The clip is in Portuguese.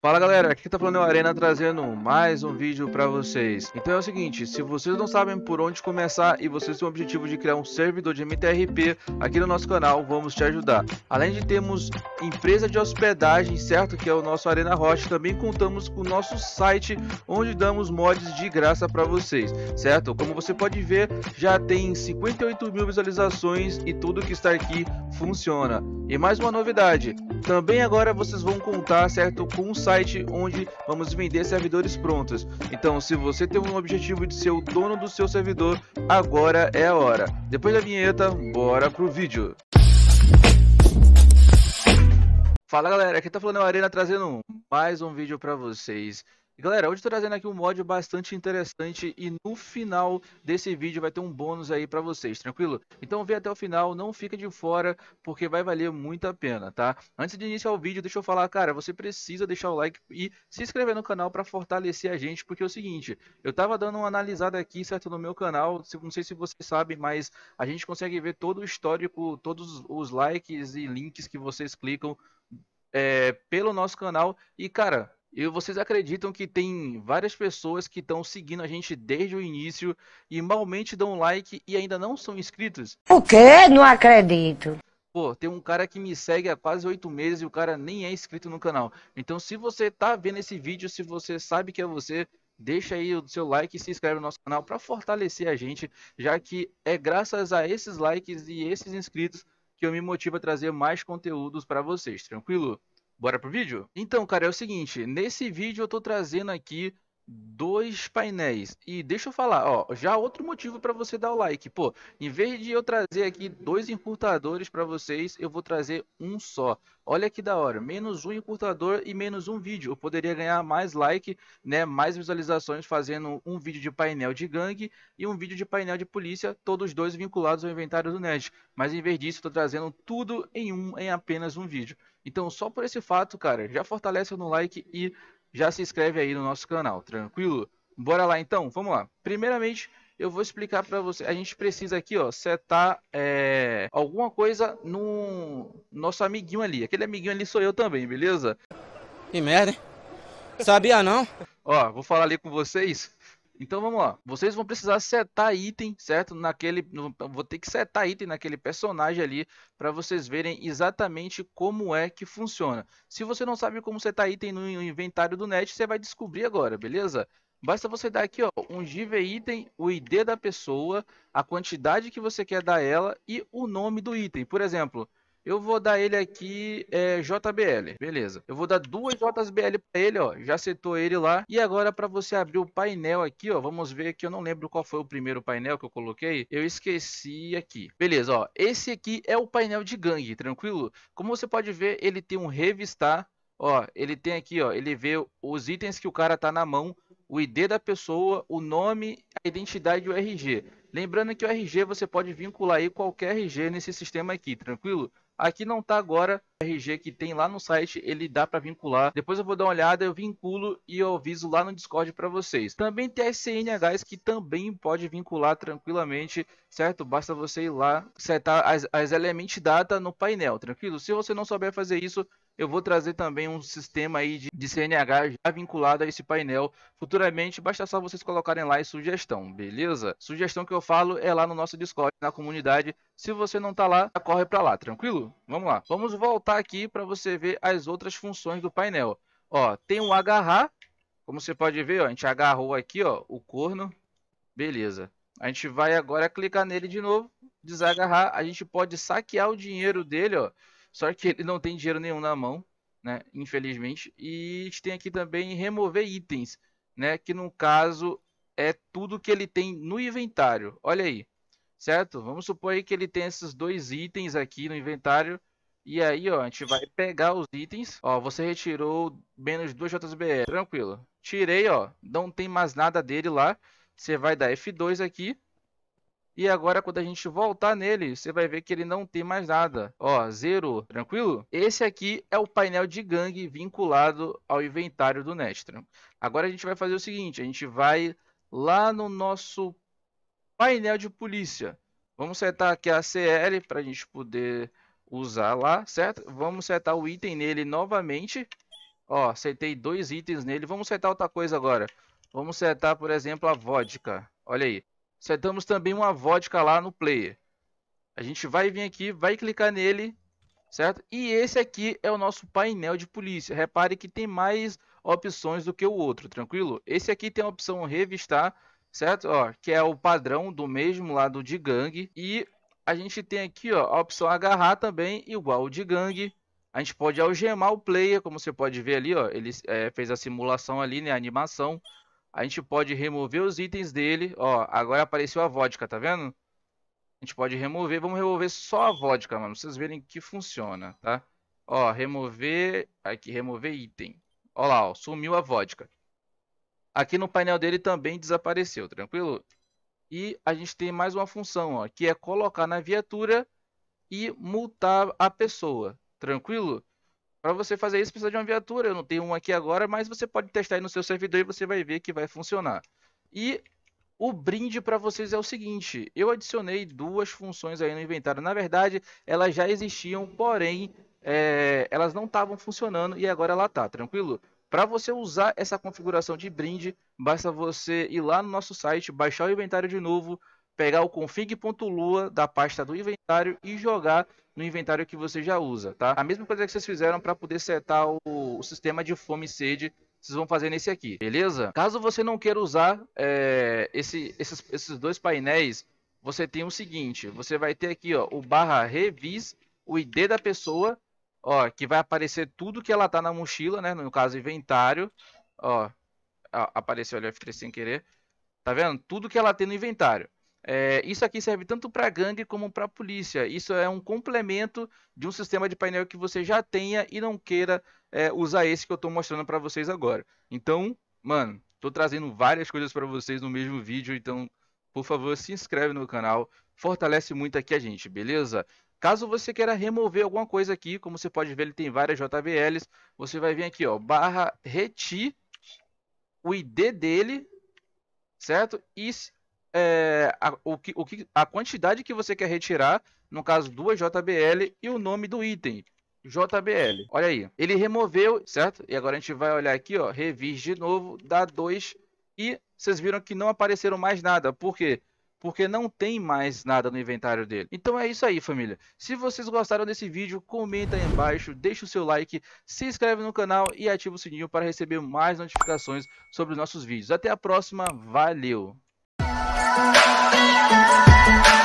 Fala galera, aqui tá falando é o Arena trazendo mais um vídeo para vocês. Então é o seguinte, se vocês não sabem por onde começar e vocês têm o objetivo de criar um servidor de MTRP aqui no nosso canal, vamos te ajudar. Além de termos empresa de hospedagem, certo, que é o nosso Arena Host, também contamos com o nosso site onde damos mods de graça para vocês, certo? Como você pode ver, já tem 58 mil visualizações e tudo que está aqui funciona. E mais uma novidade, também agora vocês vão contar, certo, com o site onde vamos vender servidores prontos. Então, se você tem um objetivo de ser o dono do seu servidor, agora é a hora. Depois da vinheta, bora pro vídeo. Fala galera, aqui tá falando é o Arena trazendo mais um vídeo para vocês. Galera, hoje estou trazendo aqui um mod bastante interessante e no final desse vídeo vai ter um bônus aí para vocês, tranquilo? Então vê até o final, não fica de fora, porque vai valer muito a pena, tá? Antes de iniciar o vídeo, deixa eu falar, cara, você precisa deixar o like e se inscrever no canal para fortalecer a gente, porque é o seguinte, eu tava dando uma analisada aqui, certo, no meu canal, não sei se você sabe, mas a gente consegue ver todo o histórico, todos os likes e links que vocês clicam é, pelo nosso canal e, cara... E vocês acreditam que tem várias pessoas que estão seguindo a gente desde o início e malmente dão like e ainda não são inscritos? O quê? Não acredito. Pô, tem um cara que me segue há quase oito meses e o cara nem é inscrito no canal. Então, se você tá vendo esse vídeo, se você sabe que é você, deixa aí o seu like e se inscreve no nosso canal para fortalecer a gente, já que é graças a esses likes e esses inscritos que eu me motivo a trazer mais conteúdos para vocês, tranquilo? Bora pro vídeo? Então, cara, é o seguinte, nesse vídeo eu tô trazendo aqui dois painéis. E deixa eu falar, ó, já outro motivo para você dar o like. Pô, em vez de eu trazer aqui dois encurtadores para vocês, eu vou trazer um só. Olha que da hora, menos um encurtador e menos um vídeo. Eu poderia ganhar mais like, né, mais visualizações fazendo um vídeo de painel de gangue e um vídeo de painel de polícia, todos dois vinculados ao inventário do Nerd. Mas em vez disso, estou trazendo tudo em um, em apenas um vídeo. Então, só por esse fato, cara, já fortalece no like e já se inscreve aí no nosso canal, tranquilo? Bora lá então, vamos lá. Primeiramente, eu vou explicar para você. A gente precisa aqui, ó, setar é, alguma coisa no nosso amiguinho ali. Aquele amiguinho ali sou eu também, beleza? Que merda, hein? Sabia não? Ó, vou falar ali com vocês então vamos lá. Vocês vão precisar setar item, certo? Naquele. Vou ter que setar item naquele personagem ali para vocês verem exatamente como é que funciona. Se você não sabe como setar item no inventário do net, você vai descobrir agora, beleza? Basta você dar aqui, ó, um GV item, o ID da pessoa, a quantidade que você quer dar ela e o nome do item. Por exemplo, eu vou dar ele aqui é, JBL, beleza. Eu vou dar duas JBL para ele, ó. Já setou ele lá. E agora para você abrir o painel aqui, ó. Vamos ver que eu não lembro qual foi o primeiro painel que eu coloquei. Eu esqueci aqui. Beleza, ó. Esse aqui é o painel de gangue, tranquilo? Como você pode ver, ele tem um revistar. Ó, ele tem aqui, ó. Ele vê os itens que o cara tá na mão o ID da pessoa, o nome, a identidade e o RG. Lembrando que o RG você pode vincular aí qualquer RG nesse sistema aqui, tranquilo? Aqui não tá agora RG que tem lá no site, ele dá para vincular. Depois eu vou dar uma olhada, eu vinculo e eu aviso lá no Discord para vocês. Também tem as CNHs que também pode vincular tranquilamente, certo? Basta você ir lá setar as, as element data no painel, tranquilo? Se você não souber fazer isso, eu vou trazer também um sistema aí de, de CNH já vinculado a esse painel. Futuramente, basta só vocês colocarem lá e sugestão, beleza? Sugestão que eu falo é lá no nosso Discord, na comunidade. Se você não tá lá, corre para lá, tranquilo? Vamos lá. Vamos voltar aqui para você ver as outras funções do painel. Ó, tem o agarrar, como você pode ver, ó, a gente agarrou aqui, ó, o corno. Beleza. A gente vai agora clicar nele de novo, desagarrar. A gente pode saquear o dinheiro dele, ó. Só que ele não tem dinheiro nenhum na mão, né? Infelizmente. E a gente tem aqui também remover itens, né? Que no caso é tudo que ele tem no inventário. Olha aí, certo? Vamos supor aí que ele tem esses dois itens aqui no inventário. E aí, ó, a gente vai pegar os itens. Ó, você retirou menos duas JBR. Tranquilo. Tirei, ó. Não tem mais nada dele lá. Você vai dar F2 aqui. E agora, quando a gente voltar nele, você vai ver que ele não tem mais nada. Ó, zero, tranquilo? Esse aqui é o painel de gangue vinculado ao inventário do Nestram. Agora a gente vai fazer o seguinte, a gente vai lá no nosso painel de polícia. Vamos setar aqui a CL para a gente poder usar lá, certo? Vamos setar o item nele novamente. Ó, setei dois itens nele. Vamos setar outra coisa agora. Vamos setar, por exemplo, a vodka. Olha aí setamos também uma vodka lá no player. A gente vai vir aqui, vai clicar nele, certo? E esse aqui é o nosso painel de polícia. Repare que tem mais opções do que o outro, tranquilo? Esse aqui tem a opção revistar, certo? Ó, que é o padrão do mesmo lado de gangue. E a gente tem aqui ó, a opção agarrar também, igual de gangue. A gente pode algemar o player, como você pode ver ali, ó, ele é, fez a simulação ali, né, a animação. A gente pode remover os itens dele. Ó, agora apareceu a vodka, tá vendo? A gente pode remover. Vamos remover só a vodka, mano. Pra vocês verem que funciona, tá? Ó, remover... Aqui, remover item. Ó lá, ó, sumiu a vodka. Aqui no painel dele também desapareceu, tranquilo? E a gente tem mais uma função, ó, que é colocar na viatura e multar a pessoa, tranquilo? Para você fazer isso, precisa de uma viatura. Eu não tenho uma aqui agora, mas você pode testar aí no seu servidor e você vai ver que vai funcionar. E o brinde para vocês é o seguinte: eu adicionei duas funções aí no inventário. Na verdade, elas já existiam, porém é, elas não estavam funcionando e agora ela tá, tranquilo? Para você usar essa configuração de brinde, basta você ir lá no nosso site, baixar o inventário de novo, pegar o config.lua da pasta do inventário e jogar no inventário que você já usa, tá? A mesma coisa que vocês fizeram para poder setar o, o sistema de fome e sede vocês vão fazer nesse aqui, beleza? Caso você não queira usar é, esse, esses, esses, dois painéis, você tem o seguinte, você vai ter aqui ó, o barra revis, o ID da pessoa, ó, que vai aparecer tudo que ela tá na mochila, né? No caso, inventário, ó, ó apareceu ali F3 sem querer, tá vendo? Tudo que ela tem no inventário. É, isso aqui serve tanto para gangue como para polícia. Isso é um complemento de um sistema de painel que você já tenha e não queira é, usar esse que eu estou mostrando para vocês agora. Então, mano, estou trazendo várias coisas para vocês no mesmo vídeo, então, por favor, se inscreve no canal, fortalece muito aqui a gente, beleza? Caso você queira remover alguma coisa aqui, como você pode ver, ele tem várias JBLs, você vai vir aqui, ó, barra reti, o ID dele, certo? E é, a, o que, o que, a quantidade que você quer retirar, no caso duas JBL, e o nome do item. JBL. Olha aí. Ele removeu, certo? E agora a gente vai olhar aqui, ó. Revis de novo, dá 2. E vocês viram que não apareceram mais nada. Por quê? porque não tem mais nada no inventário dele. Então é isso aí, família. Se vocês gostaram desse vídeo, comenta aí embaixo, deixa o seu like, se inscreve no canal e ativa o sininho para receber mais notificações sobre os nossos vídeos. Até a próxima, valeu! Thank you.